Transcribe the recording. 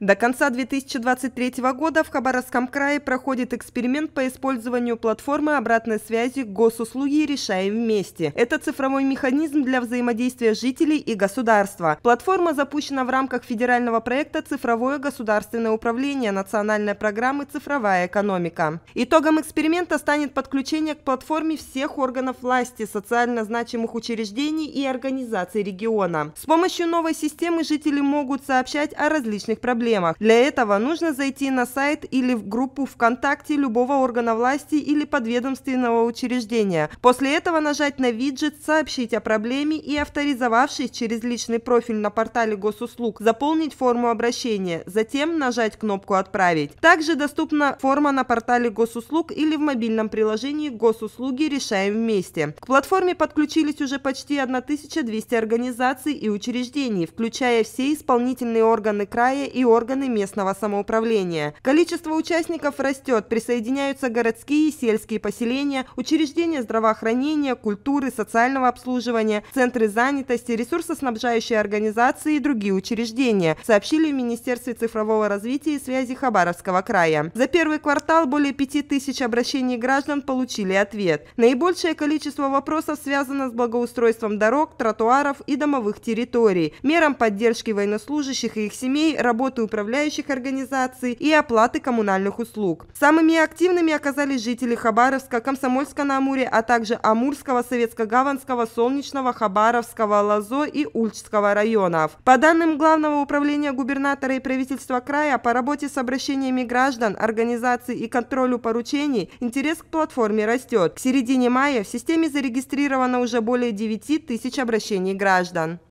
До конца 2023 года в Хабаровском крае проходит эксперимент по использованию платформы обратной связи госуслуги «Решаем вместе». Это цифровой механизм для взаимодействия жителей и государства. Платформа запущена в рамках федерального проекта «Цифровое государственное управление» национальной программы «Цифровая экономика». Итогом эксперимента станет подключение к платформе всех органов власти, социально значимых учреждений и организаций региона. С помощью новой системы жители могут сообщать о различных проблемах проблемах. Для этого нужно зайти на сайт или в группу ВКонтакте любого органа власти или подведомственного учреждения. После этого нажать на виджет «Сообщить о проблеме» и, авторизовавшись через личный профиль на портале госуслуг, заполнить форму обращения, затем нажать кнопку «Отправить». Также доступна форма на портале госуслуг или в мобильном приложении «Госуслуги решаем вместе». К платформе подключились уже почти 1200 организаций и учреждений, включая все исполнительные органы края и органы органы местного самоуправления. Количество участников растет, присоединяются городские и сельские поселения, учреждения здравоохранения, культуры, социального обслуживания, центры занятости, ресурсоснабжающие организации и другие учреждения, сообщили в Министерстве цифрового развития и связи Хабаровского края. За первый квартал более 5000 обращений граждан получили ответ. Наибольшее количество вопросов связано с благоустройством дорог, тротуаров и домовых территорий, мерам поддержки военнослужащих и их семей, работы управляющих организаций и оплаты коммунальных услуг. Самыми активными оказались жители Хабаровска, Комсомольска-на-Амуре, а также Амурского, Советско-Гаванского, Солнечного, Хабаровского, Лозо и Ульчского районов. По данным Главного управления губернатора и правительства края, по работе с обращениями граждан, организаций и контролю поручений интерес к платформе растет. К середине мая в системе зарегистрировано уже более 9 тысяч обращений граждан.